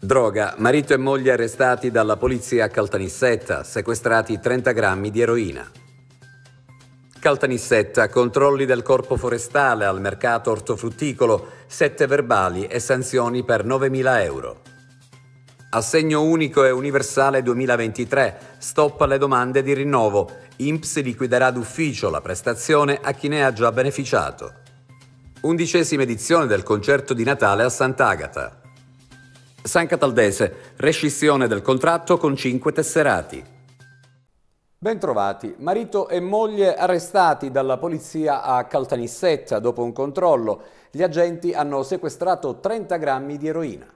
Droga, marito e moglie arrestati dalla polizia a Caltanissetta, sequestrati 30 grammi di eroina. Caltanissetta, controlli del corpo forestale al mercato ortofrutticolo, sette verbali e sanzioni per 9.000 euro. Assegno unico e universale 2023, stop alle domande di rinnovo, INPS liquiderà d'ufficio la prestazione a chi ne ha già beneficiato. Undicesima edizione del concerto di Natale a Sant'Agata. San Cataldese, rescissione del contratto con cinque tesserati. Bentrovati. Marito e moglie arrestati dalla polizia a Caltanissetta dopo un controllo. Gli agenti hanno sequestrato 30 grammi di eroina.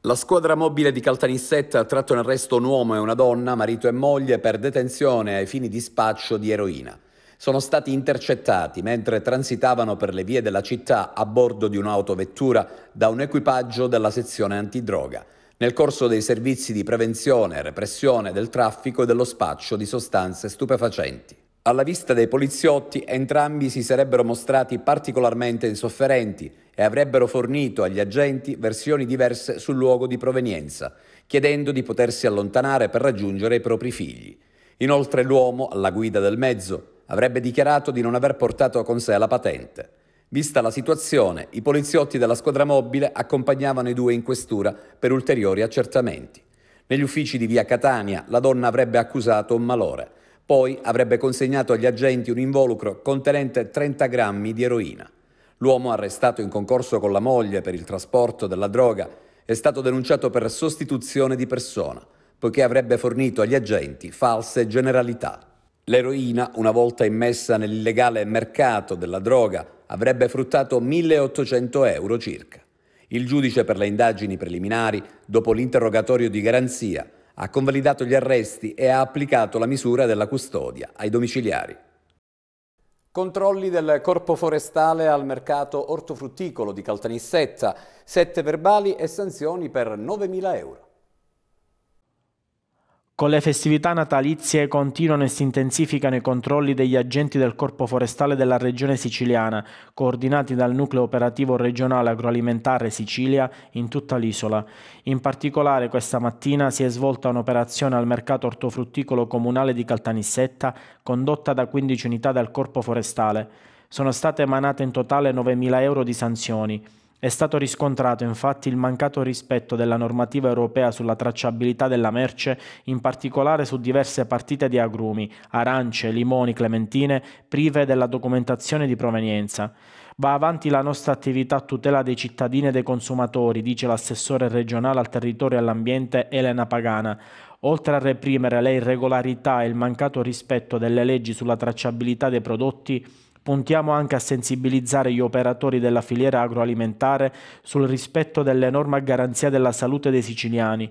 La squadra mobile di Caltanissetta ha tratto in arresto un uomo e una donna, marito e moglie, per detenzione ai fini di spaccio di eroina sono stati intercettati mentre transitavano per le vie della città a bordo di un'autovettura da un equipaggio della sezione antidroga nel corso dei servizi di prevenzione e repressione del traffico e dello spaccio di sostanze stupefacenti. Alla vista dei poliziotti, entrambi si sarebbero mostrati particolarmente insofferenti e avrebbero fornito agli agenti versioni diverse sul luogo di provenienza, chiedendo di potersi allontanare per raggiungere i propri figli. Inoltre l'uomo, alla guida del mezzo, avrebbe dichiarato di non aver portato con sé la patente. Vista la situazione, i poliziotti della squadra mobile accompagnavano i due in questura per ulteriori accertamenti. Negli uffici di via Catania la donna avrebbe accusato un malore, poi avrebbe consegnato agli agenti un involucro contenente 30 grammi di eroina. L'uomo arrestato in concorso con la moglie per il trasporto della droga è stato denunciato per sostituzione di persona, poiché avrebbe fornito agli agenti false generalità. L'eroina, una volta immessa nell'illegale mercato della droga, avrebbe fruttato 1.800 euro circa. Il giudice per le indagini preliminari, dopo l'interrogatorio di garanzia, ha convalidato gli arresti e ha applicato la misura della custodia ai domiciliari. Controlli del Corpo Forestale al mercato ortofrutticolo di Caltanissetta, sette verbali e sanzioni per 9.000 euro. Con le festività natalizie continuano e si intensificano i controlli degli agenti del Corpo Forestale della Regione Siciliana, coordinati dal Nucleo Operativo Regionale Agroalimentare Sicilia in tutta l'isola. In particolare questa mattina si è svolta un'operazione al mercato ortofrutticolo comunale di Caltanissetta, condotta da 15 unità del Corpo Forestale. Sono state emanate in totale 9.000 euro di sanzioni. È stato riscontrato infatti il mancato rispetto della normativa europea sulla tracciabilità della merce, in particolare su diverse partite di agrumi, arance, limoni, clementine, prive della documentazione di provenienza. Va avanti la nostra attività a tutela dei cittadini e dei consumatori, dice l'assessore regionale al territorio e all'ambiente Elena Pagana. Oltre a reprimere le irregolarità e il mancato rispetto delle leggi sulla tracciabilità dei prodotti, Puntiamo anche a sensibilizzare gli operatori della filiera agroalimentare sul rispetto dell'enorme garanzia della salute dei siciliani.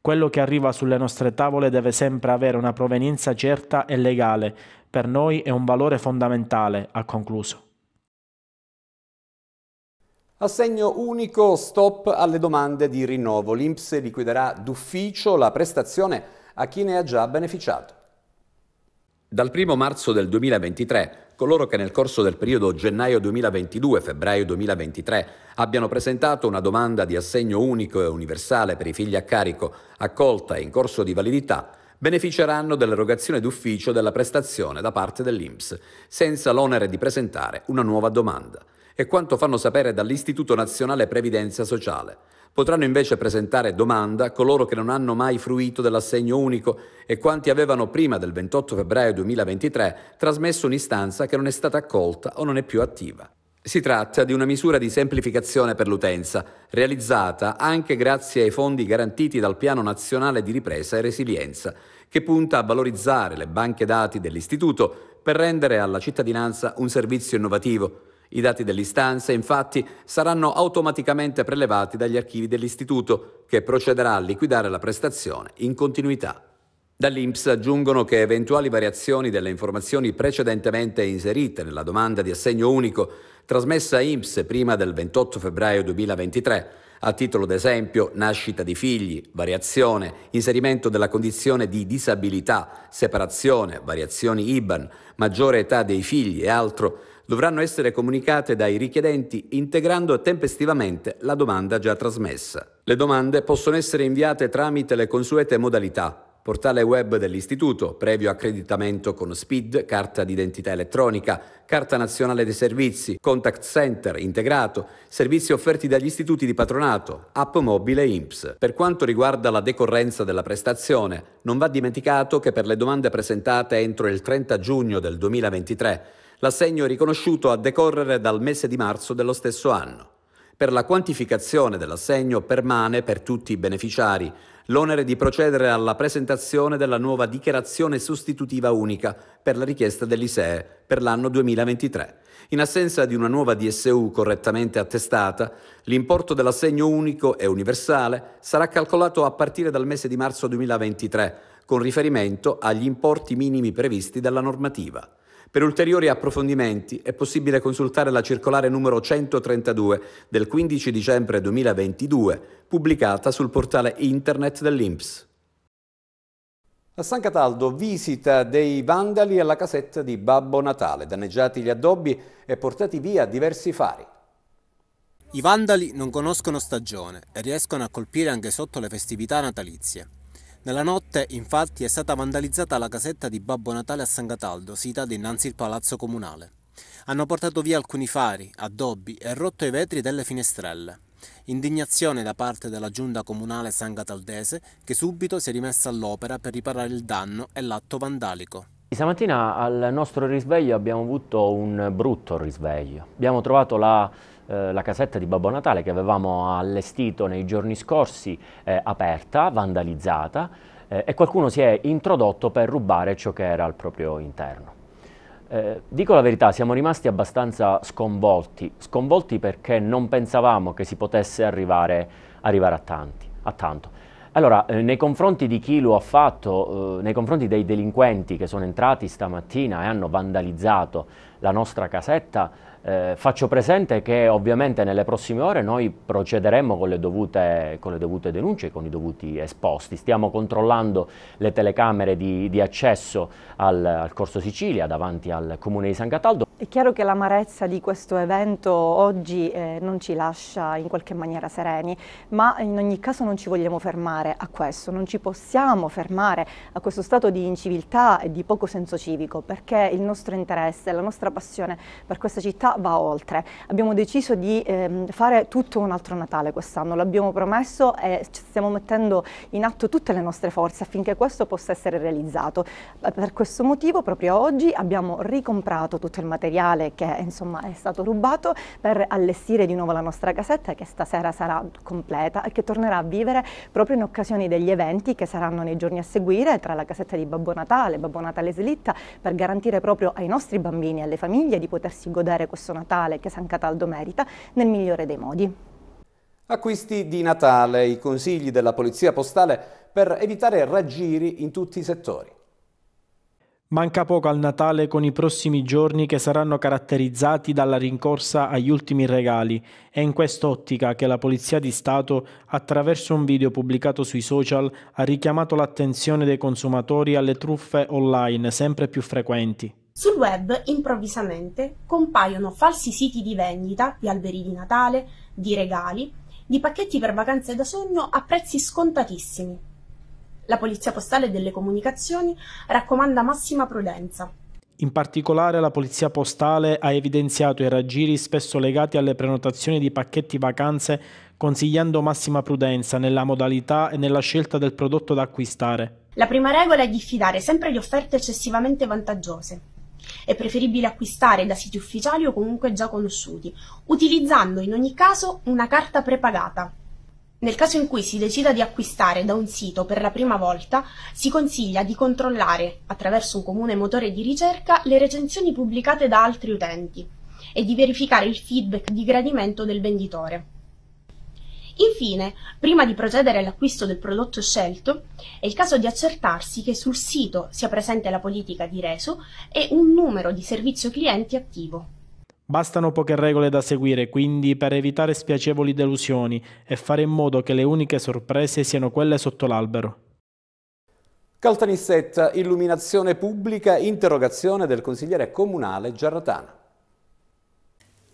Quello che arriva sulle nostre tavole deve sempre avere una provenienza certa e legale. Per noi è un valore fondamentale, ha concluso. Assegno unico, stop alle domande di rinnovo. L'Inps liquiderà d'ufficio la prestazione a chi ne ha già beneficiato. Dal 1 marzo del 2023 coloro che nel corso del periodo gennaio 2022-febbraio 2023 abbiano presentato una domanda di assegno unico e universale per i figli a carico accolta e in corso di validità beneficeranno dell'erogazione d'ufficio della prestazione da parte dell'INPS, senza l'onere di presentare una nuova domanda e quanto fanno sapere dall'Istituto Nazionale Previdenza Sociale. Potranno invece presentare domanda coloro che non hanno mai fruito dell'assegno unico e quanti avevano prima del 28 febbraio 2023 trasmesso un'istanza che non è stata accolta o non è più attiva. Si tratta di una misura di semplificazione per l'utenza, realizzata anche grazie ai fondi garantiti dal Piano Nazionale di Ripresa e Resilienza, che punta a valorizzare le banche dati dell'Istituto per rendere alla cittadinanza un servizio innovativo i dati dell'istanza, infatti, saranno automaticamente prelevati dagli archivi dell'Istituto, che procederà a liquidare la prestazione in continuità. Dall'INPS aggiungono che eventuali variazioni delle informazioni precedentemente inserite nella domanda di assegno unico trasmessa a INPS prima del 28 febbraio 2023, a titolo d'esempio nascita di figli, variazione, inserimento della condizione di disabilità, separazione, variazioni IBAN, maggiore età dei figli e altro, dovranno essere comunicate dai richiedenti integrando tempestivamente la domanda già trasmessa. Le domande possono essere inviate tramite le consuete modalità portale web dell'Istituto, previo accreditamento con SPID, carta d'identità elettronica, carta nazionale dei servizi, contact center integrato, servizi offerti dagli istituti di patronato, app mobile e IMPS. Per quanto riguarda la decorrenza della prestazione, non va dimenticato che per le domande presentate entro il 30 giugno del 2023 l'assegno è riconosciuto a decorrere dal mese di marzo dello stesso anno. Per la quantificazione dell'assegno permane per tutti i beneficiari l'onere di procedere alla presentazione della nuova dichiarazione sostitutiva unica per la richiesta dell'ISEE per l'anno 2023. In assenza di una nuova DSU correttamente attestata, l'importo dell'assegno unico e universale sarà calcolato a partire dal mese di marzo 2023 con riferimento agli importi minimi previsti dalla normativa. Per ulteriori approfondimenti è possibile consultare la circolare numero 132 del 15 dicembre 2022, pubblicata sul portale internet dell'INPS. A San Cataldo visita dei vandali alla casetta di Babbo Natale, danneggiati gli addobbi e portati via diversi fari. I vandali non conoscono stagione e riescono a colpire anche sotto le festività natalizie. Nella notte, infatti, è stata vandalizzata la casetta di Babbo Natale a San Cataldo, sita dinanzi al palazzo comunale. Hanno portato via alcuni fari, addobbi e rotto i vetri delle finestrelle. Indignazione da parte della giunta comunale San Cataldese che subito si è rimessa all'opera per riparare il danno e l'atto vandalico. Stamattina al nostro risveglio abbiamo avuto un brutto risveglio. Abbiamo trovato la eh, la casetta di Babbo Natale che avevamo allestito nei giorni scorsi eh, aperta, vandalizzata eh, e qualcuno si è introdotto per rubare ciò che era al proprio interno. Eh, dico la verità, siamo rimasti abbastanza sconvolti, sconvolti perché non pensavamo che si potesse arrivare, arrivare a, tanti, a tanto. Allora, eh, nei confronti di chi lo ha fatto, eh, nei confronti dei delinquenti che sono entrati stamattina e hanno vandalizzato la nostra casetta, eh, faccio presente che ovviamente nelle prossime ore noi procederemo con le, dovute, con le dovute denunce, con i dovuti esposti. Stiamo controllando le telecamere di, di accesso al, al, Corso Sicilia davanti al Comune di San Cataldo. È chiaro che l'amarezza di questo evento oggi eh, non ci lascia in qualche maniera sereni, ma in ogni caso non ci vogliamo fermare a questo, non ci possiamo fermare a questo stato di inciviltà e di poco senso civico, perché il nostro interesse, la nostra passione per questa città sicurezza va oltre. Abbiamo deciso di ehm, fare tutto un altro Natale quest'anno, l'abbiamo promesso e stiamo mettendo in atto tutte le nostre forze affinché questo possa essere realizzato. Per questo motivo proprio oggi abbiamo ricomprato tutto il materiale che insomma, è stato rubato per allestire di nuovo la nostra casetta che stasera sarà completa e che tornerà a vivere proprio in occasione degli eventi che saranno nei giorni a seguire tra la casetta di Babbo Natale, Babbo Natale Slitta per garantire proprio ai nostri bambini e alle famiglie di potersi godere questo questo Natale che San Cataldo merita nel migliore dei modi. Acquisti di Natale, i consigli della Polizia Postale per evitare raggiri in tutti i settori. Manca poco al Natale con i prossimi giorni che saranno caratterizzati dalla rincorsa agli ultimi regali. È in quest'ottica che la Polizia di Stato, attraverso un video pubblicato sui social, ha richiamato l'attenzione dei consumatori alle truffe online sempre più frequenti. Sul web improvvisamente compaiono falsi siti di vendita di alberi di Natale, di regali, di pacchetti per vacanze da sogno a prezzi scontatissimi. La Polizia Postale delle Comunicazioni raccomanda massima prudenza. In particolare la Polizia Postale ha evidenziato i raggiri spesso legati alle prenotazioni di pacchetti vacanze consigliando massima prudenza nella modalità e nella scelta del prodotto da acquistare. La prima regola è diffidare sempre di offerte eccessivamente vantaggiose è preferibile acquistare da siti ufficiali o comunque già conosciuti, utilizzando in ogni caso una carta prepagata. Nel caso in cui si decida di acquistare da un sito per la prima volta, si consiglia di controllare, attraverso un comune motore di ricerca, le recensioni pubblicate da altri utenti e di verificare il feedback di gradimento del venditore. Infine, prima di procedere all'acquisto del prodotto scelto, è il caso di accertarsi che sul sito sia presente la politica di reso e un numero di servizio clienti attivo. Bastano poche regole da seguire, quindi, per evitare spiacevoli delusioni e fare in modo che le uniche sorprese siano quelle sotto l'albero. Caltanissetta, illuminazione pubblica, interrogazione del consigliere comunale Giarratana.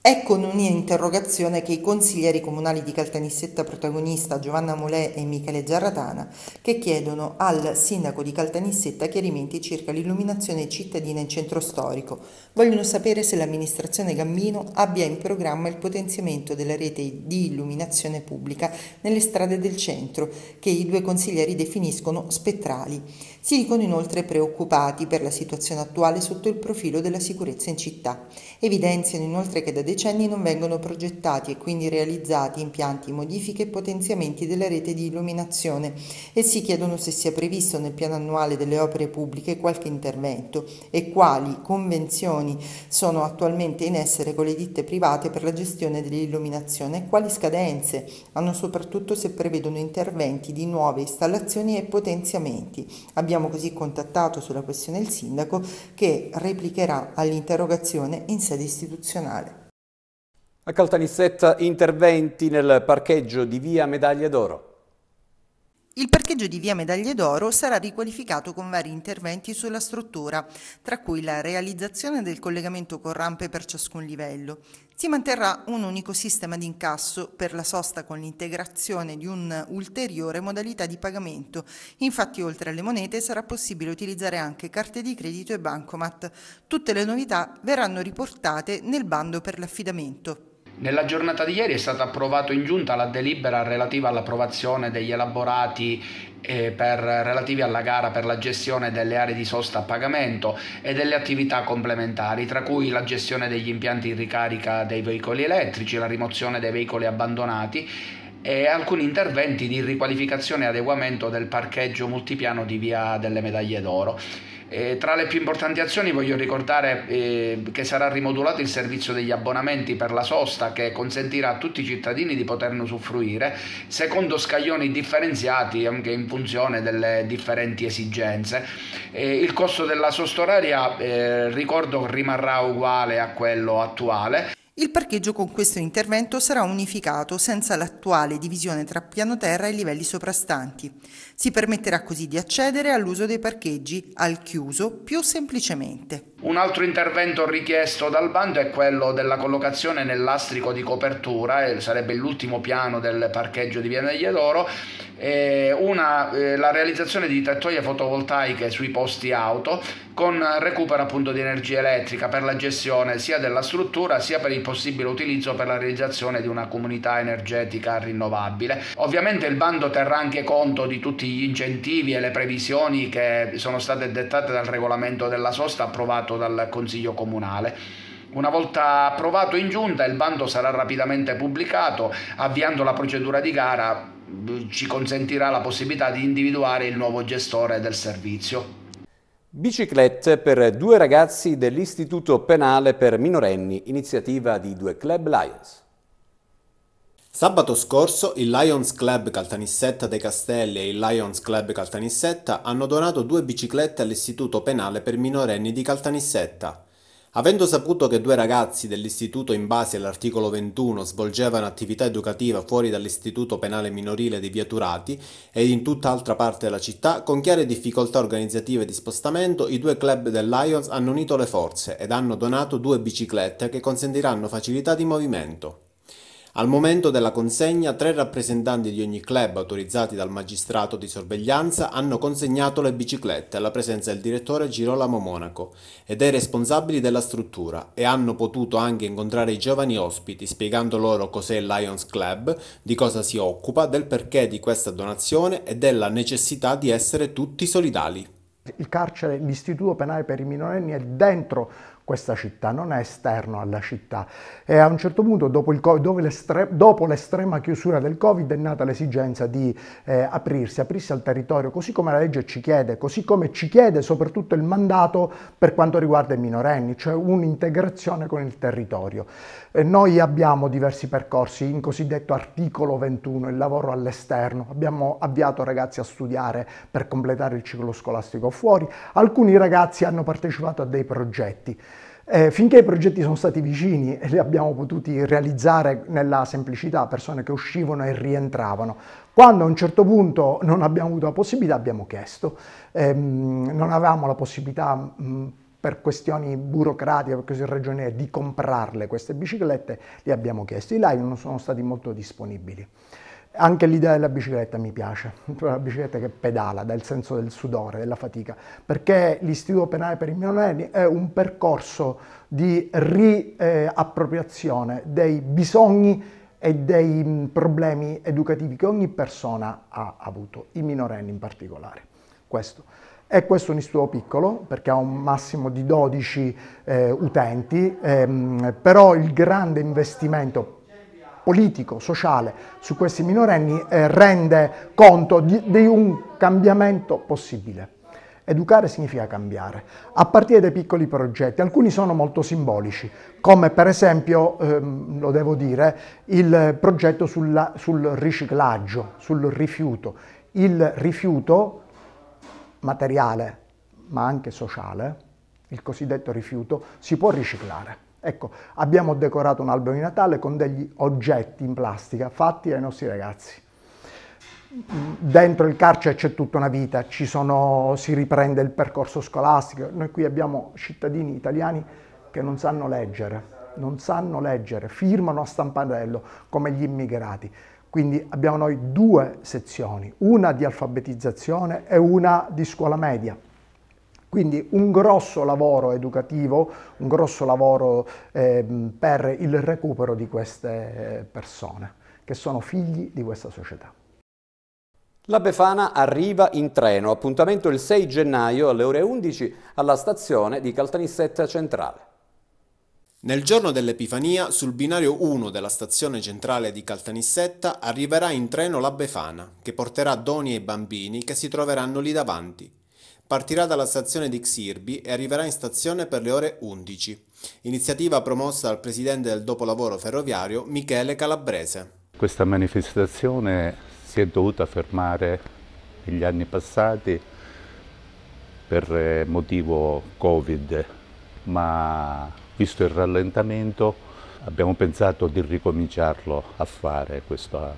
È con un'interrogazione che i consiglieri comunali di Caltanissetta protagonista Giovanna Molè e Michele Giarratana che chiedono al sindaco di Caltanissetta chiarimenti circa l'illuminazione cittadina in centro storico. Vogliono sapere se l'amministrazione Gambino abbia in programma il potenziamento della rete di illuminazione pubblica nelle strade del centro che i due consiglieri definiscono spettrali. Si dicono inoltre preoccupati per la situazione attuale sotto il profilo della sicurezza in città. Evidenziano inoltre che da decenni non vengono progettati e quindi realizzati impianti, modifiche e potenziamenti della rete di illuminazione e si chiedono se sia previsto nel piano annuale delle opere pubbliche qualche intervento e quali convenzioni sono attualmente in essere con le ditte private per la gestione dell'illuminazione e quali scadenze hanno soprattutto se prevedono interventi di nuove installazioni e potenziamenti. Abbiamo Abbiamo così contattato sulla questione il sindaco che replicherà all'interrogazione in sede istituzionale. A Caltanissetta interventi nel parcheggio di via Medaglia d'Oro. Il parcheggio di via Medaglie d'Oro sarà riqualificato con vari interventi sulla struttura, tra cui la realizzazione del collegamento con rampe per ciascun livello. Si manterrà un unico sistema di incasso per la sosta con l'integrazione di un'ulteriore modalità di pagamento. Infatti oltre alle monete sarà possibile utilizzare anche carte di credito e bancomat. Tutte le novità verranno riportate nel bando per l'affidamento. Nella giornata di ieri è stata approvata in giunta la delibera relativa all'approvazione degli elaborati eh, per, relativi alla gara per la gestione delle aree di sosta a pagamento e delle attività complementari, tra cui la gestione degli impianti di ricarica dei veicoli elettrici, la rimozione dei veicoli abbandonati e alcuni interventi di riqualificazione e adeguamento del parcheggio multipiano di Via delle Medaglie d'Oro. Eh, tra le più importanti azioni voglio ricordare eh, che sarà rimodulato il servizio degli abbonamenti per la sosta che consentirà a tutti i cittadini di poterne usufruire secondo scaglioni differenziati anche in funzione delle differenti esigenze. Eh, il costo della sosta oraria, eh, ricordo, rimarrà uguale a quello attuale. Il parcheggio con questo intervento sarà unificato senza l'attuale divisione tra piano terra e livelli soprastanti. Si permetterà così di accedere all'uso dei parcheggi al chiuso più semplicemente. Un altro intervento richiesto dal bando è quello della collocazione nel lastrico di copertura, eh, sarebbe l'ultimo piano del parcheggio di Via degli Edoro, eh, una, eh, la realizzazione di tettoie fotovoltaiche sui posti auto con recupero appunto di energia elettrica per la gestione sia della struttura sia per il possibile utilizzo per la realizzazione di una comunità energetica rinnovabile. Ovviamente il bando terrà anche conto di tutti tutti gli incentivi e le previsioni che sono state dettate dal regolamento della sosta approvato dal Consiglio Comunale. Una volta approvato in giunta il bando sarà rapidamente pubblicato, avviando la procedura di gara ci consentirà la possibilità di individuare il nuovo gestore del servizio. Biciclette per due ragazzi dell'Istituto Penale per Minorenni, iniziativa di due Club Lions. Sabato scorso il Lions Club Caltanissetta dei Castelli e il Lions Club Caltanissetta hanno donato due biciclette all'istituto penale per minorenni di Caltanissetta. Avendo saputo che due ragazzi dell'istituto in base all'articolo 21 svolgevano attività educativa fuori dall'istituto penale minorile di Via Turati ed in tutta altra parte della città, con chiare difficoltà organizzative di spostamento, i due club del Lions hanno unito le forze ed hanno donato due biciclette che consentiranno facilità di movimento. Al momento della consegna, tre rappresentanti di ogni club autorizzati dal magistrato di sorveglianza hanno consegnato le biciclette alla presenza del direttore Girolamo Monaco e dei responsabili della struttura e hanno potuto anche incontrare i giovani ospiti spiegando loro cos'è il Lions Club, di cosa si occupa, del perché di questa donazione e della necessità di essere tutti solidali. Il carcere, l'istituto penale per i minorenni è dentro questa città, non è esterno alla città. E a un certo punto, dopo, il, dopo l'estrema chiusura del Covid, è nata l'esigenza di eh, aprirsi, aprirsi al territorio, così come la legge ci chiede, così come ci chiede soprattutto il mandato per quanto riguarda i minorenni, cioè un'integrazione con il territorio. Noi abbiamo diversi percorsi in cosiddetto articolo 21, il lavoro all'esterno. Abbiamo avviato ragazzi a studiare per completare il ciclo scolastico fuori. Alcuni ragazzi hanno partecipato a dei progetti. Eh, finché i progetti sono stati vicini e li abbiamo potuti realizzare nella semplicità, persone che uscivano e rientravano. Quando a un certo punto non abbiamo avuto la possibilità, abbiamo chiesto. Ehm, non avevamo la possibilità... Mh, per questioni burocratiche, per questioni ragionerie, di comprarle queste biciclette, li abbiamo chiesti. I live non sono stati molto disponibili. Anche l'idea della bicicletta mi piace, una cioè bicicletta che pedala, dà il senso del sudore, della fatica, perché l'istituto penale per i minorenni è un percorso di riappropriazione dei bisogni e dei mm, problemi educativi che ogni persona ha avuto, i minorenni in particolare. Questo. E questo è un istituto piccolo perché ha un massimo di 12 eh, utenti, ehm, però il grande investimento politico, sociale su questi minorenni eh, rende conto di, di un cambiamento possibile. Educare significa cambiare, a partire dai piccoli progetti, alcuni sono molto simbolici, come per esempio, ehm, lo devo dire, il progetto sulla, sul riciclaggio, sul rifiuto. Il rifiuto materiale ma anche sociale, il cosiddetto rifiuto, si può riciclare. Ecco, abbiamo decorato un albero di Natale con degli oggetti in plastica fatti dai nostri ragazzi. Dentro il carcere c'è tutta una vita, sono, si riprende il percorso scolastico. Noi qui abbiamo cittadini italiani che non sanno leggere, non sanno leggere, firmano a stampanello come gli immigrati. Quindi abbiamo noi due sezioni, una di alfabetizzazione e una di scuola media. Quindi un grosso lavoro educativo, un grosso lavoro eh, per il recupero di queste persone che sono figli di questa società. La Befana arriva in treno, appuntamento il 6 gennaio alle ore 11 alla stazione di Caltanissetta Centrale. Nel giorno dell'Epifania, sul binario 1 della stazione centrale di Caltanissetta, arriverà in treno la Befana, che porterà doni ai bambini che si troveranno lì davanti. Partirà dalla stazione di Xirbi e arriverà in stazione per le ore 11. Iniziativa promossa dal presidente del dopolavoro ferroviario Michele Calabrese. Questa manifestazione si è dovuta fermare negli anni passati per eh, motivo Covid, ma Visto il rallentamento abbiamo pensato di ricominciarlo a fare questa,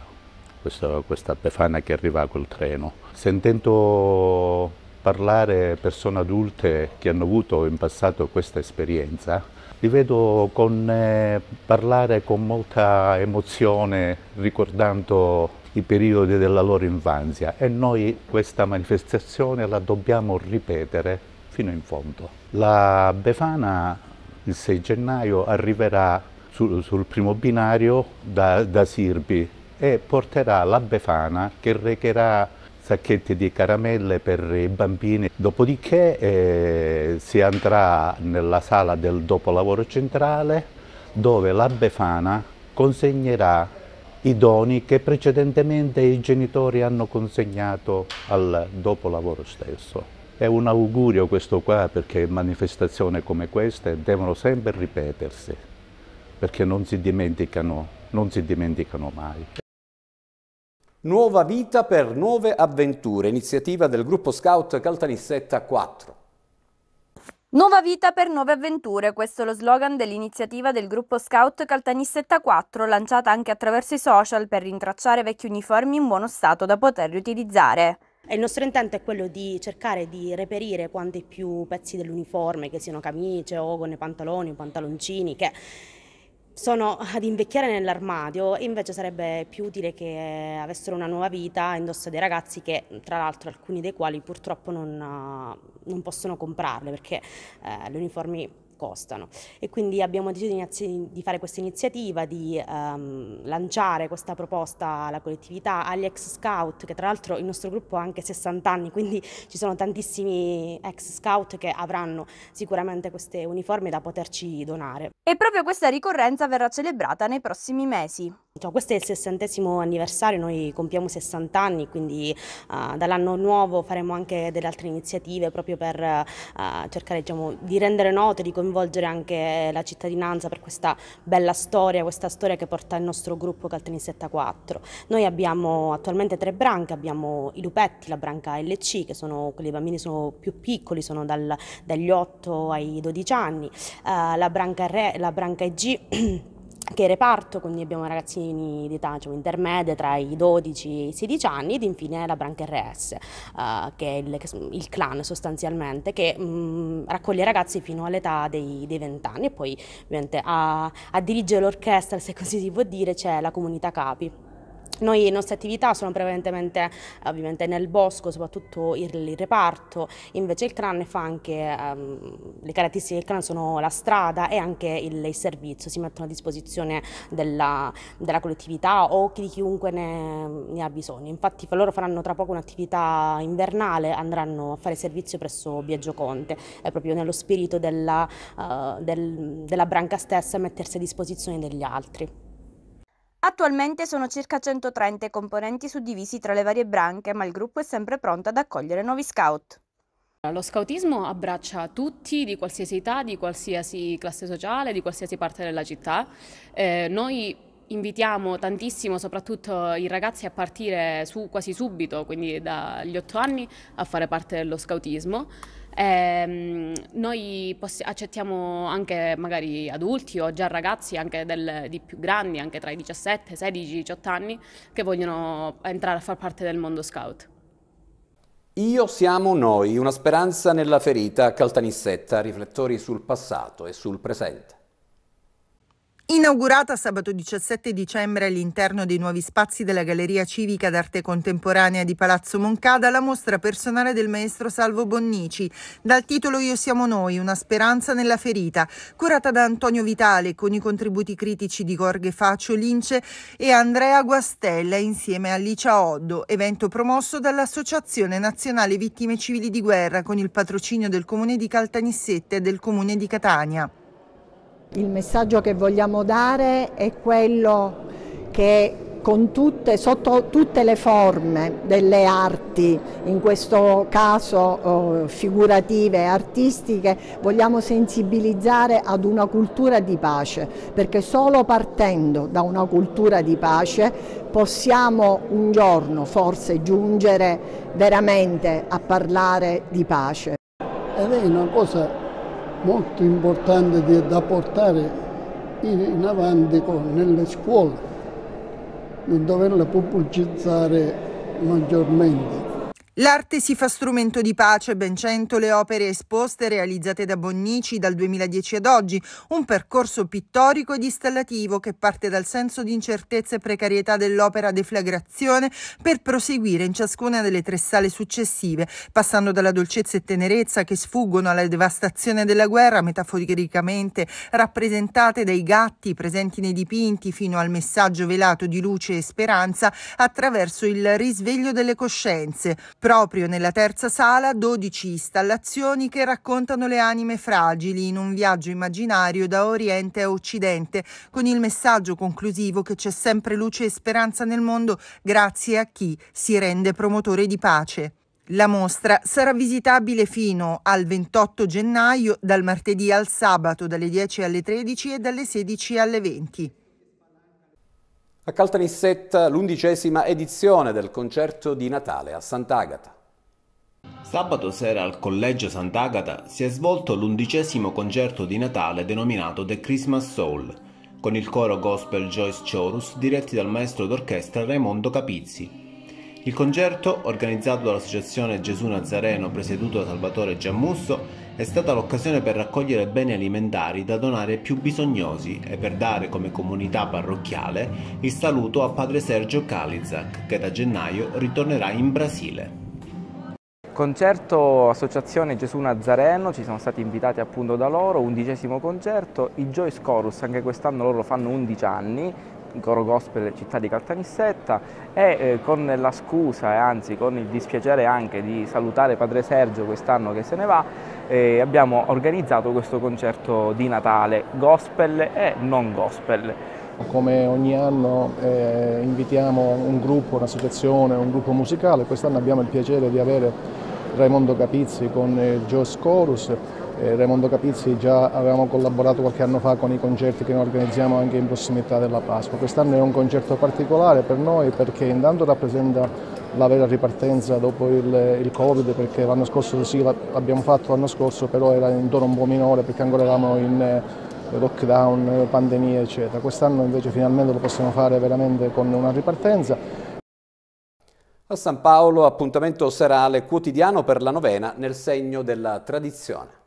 questa, questa Befana che arriva col treno. Sentendo parlare persone adulte che hanno avuto in passato questa esperienza, li vedo con, eh, parlare con molta emozione ricordando i periodi della loro infanzia e noi questa manifestazione la dobbiamo ripetere fino in fondo. La Befana il 6 gennaio arriverà su, sul primo binario da, da Sirbi e porterà la Befana che recherà sacchetti di caramelle per i bambini. Dopodiché eh, si andrà nella sala del dopolavoro centrale dove la Befana consegnerà i doni che precedentemente i genitori hanno consegnato al dopolavoro stesso. È un augurio questo qua perché manifestazioni come queste devono sempre ripetersi, perché non si dimenticano, non si dimenticano mai. Nuova vita per nuove avventure, iniziativa del gruppo scout Caltanissetta 4. Nuova vita per nuove avventure, questo è lo slogan dell'iniziativa del gruppo scout Caltanissetta 4, lanciata anche attraverso i social per rintracciare vecchi uniformi in buono stato da poter riutilizzare il nostro intento è quello di cercare di reperire quanti più pezzi dell'uniforme, che siano camicie, ogone, pantaloni, pantaloncini, che sono ad invecchiare nell'armadio e invece sarebbe più utile che avessero una nuova vita indosso dei ragazzi che tra l'altro alcuni dei quali purtroppo non, non possono comprarle perché eh, le uniformi costano e quindi abbiamo deciso di, di fare questa iniziativa, di um, lanciare questa proposta alla collettività, agli ex scout, che tra l'altro il nostro gruppo ha anche 60 anni, quindi ci sono tantissimi ex scout che avranno sicuramente queste uniformi da poterci donare. E proprio questa ricorrenza verrà celebrata nei prossimi mesi. Cioè, questo è il sessantesimo anniversario, noi compiamo 60 anni, quindi uh, dall'anno nuovo faremo anche delle altre iniziative proprio per uh, cercare diciamo, di rendere note, di coinvolgere anche la cittadinanza per questa bella storia, questa storia che porta il nostro gruppo Caltrini 74. Noi abbiamo attualmente tre branche, abbiamo i lupetti, la branca LC, che sono quelli bambini sono più piccoli, sono dal, dagli 8 ai 12 anni, uh, la branca, Re, la branca EG, che reparto, quindi abbiamo ragazzini di età diciamo, intermedia tra i 12 e i 16 anni ed infine la branca RS, uh, eh, che è il, il, clan sostanzialmente, che mh, mm, raccoglie ragazzi fino all'età dei, dei, 20 anni e poi ovviamente a, a dirigere l'orchestra, se così si può dire, c'è la comunità capi. Noi, le nostre attività sono prevalentemente ovviamente nel bosco, soprattutto il, il reparto, invece il CRAN fa anche, um, le caratteristiche del CRAN sono la strada e anche il, il servizio, si mettono a disposizione della, della collettività o di chiunque ne, ne, ha bisogno. Infatti loro faranno tra poco un'attività invernale, andranno a fare servizio presso Biagio Conte, è proprio nello spirito della, uh, del, della branca stessa mettersi a disposizione degli altri. Attualmente sono circa 130 componenti suddivisi tra le varie branche, ma il gruppo è sempre pronto ad accogliere nuovi scout. Lo scautismo abbraccia tutti di qualsiasi età, di qualsiasi classe sociale, di qualsiasi parte della città. Eh, noi invitiamo tantissimo soprattutto i ragazzi a partire su, quasi subito, quindi dagli 8 anni, a fare parte dello scautismo. Ehm, noi accettiamo anche magari adulti o già ragazzi anche del, di più grandi, anche tra i 17, 16, 18 anni, che vogliono entrare a far parte del mondo scout. Io siamo noi, una speranza nella ferita, Caltanissetta, riflettori sul passato e sul presente. Inaugurata sabato 17 dicembre all'interno dei nuovi spazi della Galleria Civica d'Arte Contemporanea di Palazzo Moncada, la mostra personale del maestro Salvo Bonnici, dal titolo Io siamo noi, una speranza nella ferita, curata da Antonio Vitale con i contributi critici di Gorghe Faccio Lince e Andrea Guastella insieme a Licia Oddo, evento promosso dall'Associazione Nazionale Vittime Civili di Guerra con il patrocinio del Comune di Caltanissette e del Comune di Catania. Il messaggio che vogliamo dare è quello che Tutte, sotto tutte le forme delle arti, in questo caso eh, figurative e artistiche, vogliamo sensibilizzare ad una cultura di pace, perché solo partendo da una cultura di pace possiamo un giorno forse giungere veramente a parlare di pace. Ed eh, è una cosa molto importante da portare in, avanti nelle scuole, non doverle pubblicizzare maggiormente. L'arte si fa strumento di pace, ben cento le opere esposte realizzate da Bonnici dal 2010 ad oggi, un percorso pittorico ed installativo che parte dal senso di incertezza e precarietà dell'opera deflagrazione per proseguire in ciascuna delle tre sale successive, passando dalla dolcezza e tenerezza che sfuggono alla devastazione della guerra metaforicamente rappresentate dai gatti presenti nei dipinti fino al messaggio velato di luce e speranza attraverso il risveglio delle coscienze Proprio nella terza sala 12 installazioni che raccontano le anime fragili in un viaggio immaginario da Oriente a Occidente, con il messaggio conclusivo che c'è sempre luce e speranza nel mondo grazie a chi si rende promotore di pace. La mostra sarà visitabile fino al 28 gennaio, dal martedì al sabato, dalle 10 alle 13 e dalle 16 alle 20. A Caltanissetta l'undicesima edizione del concerto di Natale a Sant'Agata. Sabato sera al Collegio Sant'Agata si è svolto l'undicesimo concerto di Natale denominato The Christmas Soul, con il coro gospel Joyce Chorus diretti dal maestro d'orchestra Raimondo Capizzi, il concerto, organizzato dall'Associazione Gesù Nazareno presieduto da Salvatore Giammusso, è stata l'occasione per raccogliere beni alimentari da donare ai più bisognosi e per dare come comunità parrocchiale il saluto a padre Sergio Calizac, che da gennaio ritornerà in Brasile. Concerto Associazione Gesù Nazareno, ci siamo stati invitati appunto da loro, undicesimo concerto, i Joyce Chorus, anche quest'anno loro fanno 11 anni, coro gospel Città di Caltanissetta e eh, con la scusa e anzi con il dispiacere anche di salutare Padre Sergio quest'anno che se ne va eh, abbiamo organizzato questo concerto di Natale gospel e non gospel. Come ogni anno eh, invitiamo un gruppo, un'associazione, un gruppo musicale, quest'anno abbiamo il piacere di avere Raimondo Capizzi con il eh, Joyce Chorus eh, Raimondo Capizzi già avevamo collaborato qualche anno fa con i concerti che noi organizziamo anche in prossimità della Pasqua. Quest'anno è un concerto particolare per noi perché intanto rappresenta la vera ripartenza dopo il, il Covid perché l'anno scorso sì l'abbiamo fatto l'anno scorso però era in tono un po' minore perché ancora eravamo in eh, lockdown, pandemia eccetera. Quest'anno invece finalmente lo possiamo fare veramente con una ripartenza. A San Paolo appuntamento serale quotidiano per la novena nel segno della tradizione.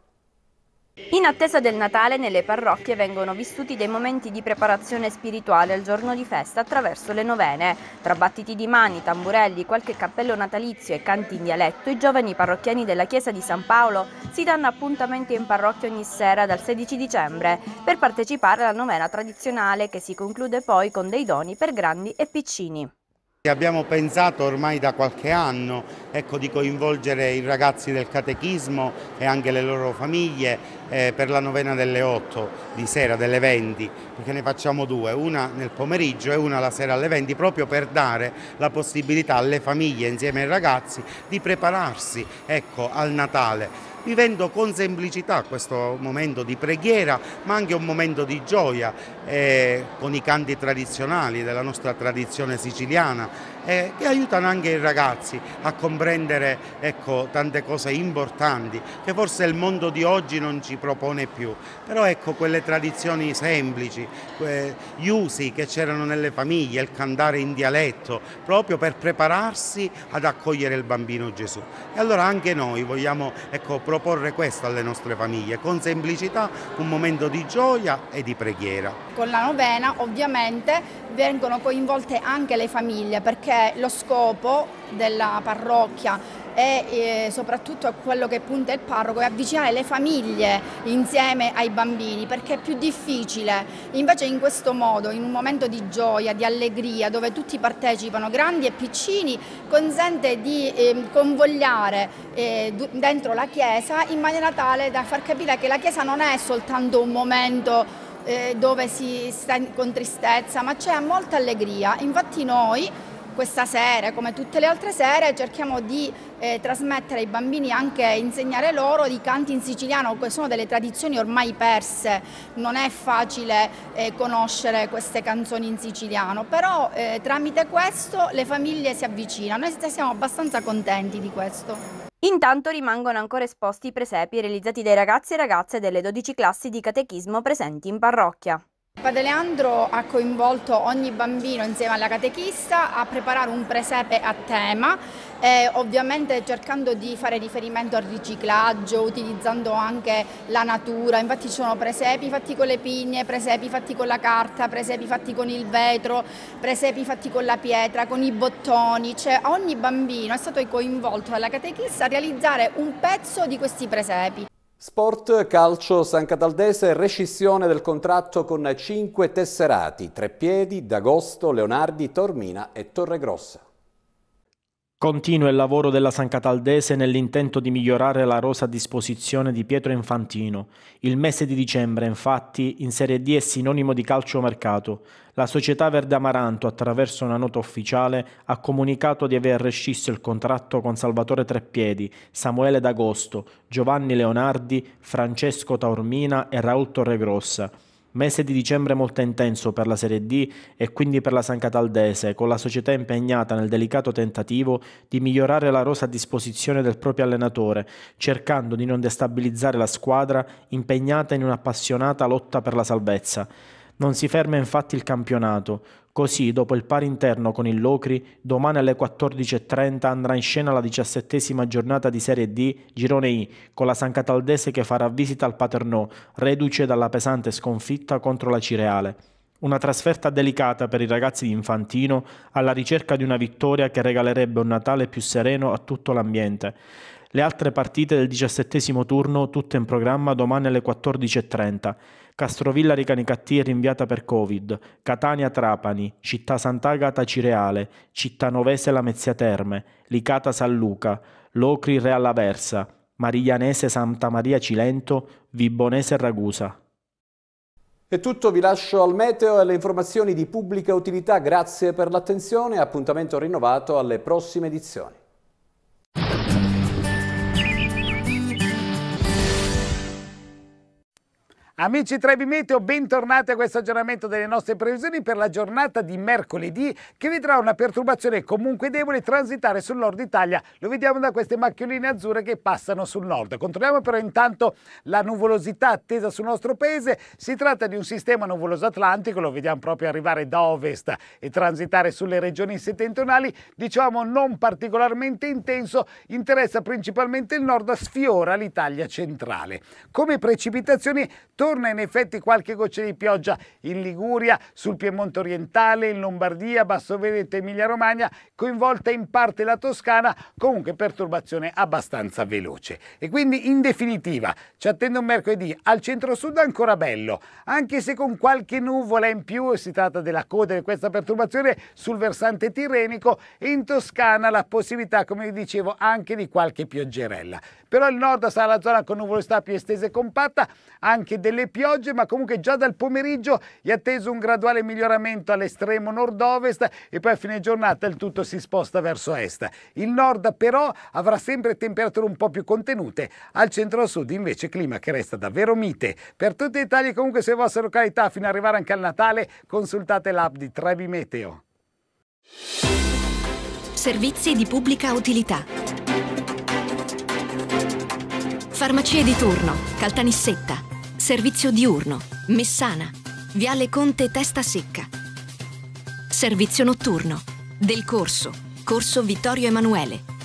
In attesa del Natale nelle parrocchie vengono vissuti dei momenti di preparazione spirituale al giorno di festa attraverso le novene. Tra battiti di mani, tamburelli, qualche cappello natalizio e canti in dialetto, i giovani parrocchiani della chiesa di San Paolo si danno appuntamenti in parrocchia ogni sera dal 16 dicembre per partecipare alla novena tradizionale che si conclude poi con dei doni per grandi e piccini. Abbiamo pensato ormai da qualche anno ecco, di coinvolgere i ragazzi del catechismo e anche le loro famiglie eh, per la novena delle 8 di sera, delle 20, perché ne facciamo due, una nel pomeriggio e una la sera alle 20, proprio per dare la possibilità alle famiglie insieme ai ragazzi di prepararsi ecco, al Natale vivendo con semplicità questo momento di preghiera ma anche un momento di gioia eh, con i canti tradizionali della nostra tradizione siciliana eh, che aiutano anche i ragazzi a comprendere ecco, tante cose importanti che forse il mondo di oggi non ci propone più, però ecco quelle tradizioni semplici, gli usi che c'erano nelle famiglie, il cantare in dialetto, proprio per prepararsi ad accogliere il bambino Gesù. E allora anche noi vogliamo ecco, proporre questo alle nostre famiglie, con semplicità un momento di gioia e di preghiera. Con la novena ovviamente vengono coinvolte anche le famiglie perché lo scopo della parrocchia e eh, soprattutto a quello che punta il parroco è avvicinare le famiglie insieme ai bambini perché è più difficile. Invece in questo modo, in un momento di gioia, di allegria, dove tutti partecipano, grandi e piccini, consente di ehm, convogliare eh, dentro la Chiesa in maniera tale da far capire che la Chiesa non è soltanto un momento eh, dove si sta con tristezza, ma c'è molta allegria. Infatti noi questa sera, come tutte le altre sere, cerchiamo di eh, trasmettere ai bambini anche insegnare loro di canti in siciliano, che sono delle tradizioni ormai perse, non è facile eh, conoscere queste canzoni in siciliano, però eh, tramite questo le famiglie si avvicinano e siamo abbastanza contenti di questo. Intanto rimangono ancora esposti i presepi realizzati dai ragazzi e ragazze delle 12 classi di catechismo presenti in parrocchia. Padre Leandro ha coinvolto ogni bambino insieme alla catechista a preparare un presepe a tema, eh, ovviamente cercando di fare riferimento al riciclaggio, utilizzando anche la natura. Infatti ci sono presepi fatti con le pigne, presepi fatti con la carta, presepi fatti con il vetro, presepi fatti con la pietra, con i bottoni. Cioè ogni bambino è stato coinvolto dalla catechista a realizzare un pezzo di questi presepi. Sport Calcio San Cataldese, rescissione del contratto con cinque tesserati, Treppiedi, D'Agosto, Leonardi, Tormina e Torregrossa. Continua il lavoro della San Cataldese nell'intento di migliorare la rosa a disposizione di Pietro Infantino. Il mese di dicembre, infatti, in Serie D è sinonimo di calciomercato. La società Verde Amaranto, attraverso una nota ufficiale, ha comunicato di aver rescisso il contratto con Salvatore Treppiedi, Samuele D'Agosto, Giovanni Leonardi, Francesco Taormina e Raul Torregrossa. Mese di dicembre molto intenso per la Serie D e quindi per la San Cataldese, con la società impegnata nel delicato tentativo di migliorare la rosa a disposizione del proprio allenatore, cercando di non destabilizzare la squadra impegnata in un'appassionata lotta per la salvezza. Non si ferma infatti il campionato, così dopo il pari interno con il Locri, domani alle 14.30 andrà in scena la diciassettesima giornata di Serie D Girone I, con la San Cataldese che farà visita al Paternò, reduce dalla pesante sconfitta contro la Cireale. Una trasferta delicata per i ragazzi di Infantino alla ricerca di una vittoria che regalerebbe un Natale più sereno a tutto l'ambiente. Le altre partite del diciassettesimo turno tutte in programma domani alle 14.30. Castrovilla Recanicattie rinviata per Covid, Catania Trapani, Città Sant'Agata Cireale, Novese Lamezia Terme, Licata San Luca, Locri Reala Versa, Mariglianese Santa Maria Cilento, Vibonese Ragusa. È tutto, vi lascio al meteo e alle informazioni di pubblica utilità. Grazie per l'attenzione e appuntamento rinnovato alle prossime edizioni. Amici Trebi Meteo, bentornati a questo aggiornamento delle nostre previsioni per la giornata di mercoledì che vedrà una perturbazione comunque debole transitare sul nord Italia. Lo vediamo da queste macchioline azzurre che passano sul nord. Controlliamo però intanto la nuvolosità attesa sul nostro paese. Si tratta di un sistema nuvoloso atlantico, lo vediamo proprio arrivare da ovest e transitare sulle regioni settentrionali, diciamo non particolarmente intenso, interessa principalmente il nord, sfiora l'Italia centrale. Come precipitazioni torna torna in effetti qualche goccia di pioggia in Liguria, sul Piemonte orientale, in Lombardia, Basso Veneto e Emilia Romagna, coinvolta in parte la Toscana, comunque perturbazione abbastanza veloce. E quindi in definitiva ci attende un mercoledì al centro-sud ancora bello, anche se con qualche nuvola in più, si tratta della coda di questa perturbazione sul versante tirrenico e in Toscana la possibilità, come vi dicevo, anche di qualche pioggerella. Però il nord sarà la zona con nuvolosità più estesa e compatta, anche delle delle piogge, ma comunque già dal pomeriggio è atteso un graduale miglioramento all'estremo nord-ovest e poi a fine giornata il tutto si sposta verso est. Il nord però avrà sempre temperature un po' più contenute, al centro-sud invece clima che resta davvero mite. Per tutti i Italia comunque se vostre località fino ad arrivare anche al Natale consultate l'app di Trevi Meteo. Servizi di pubblica utilità. Farmacie di turno, Caltanissetta, Servizio diurno, Messana, Viale Conte Testa Secca. Servizio notturno, Del Corso, Corso Vittorio Emanuele,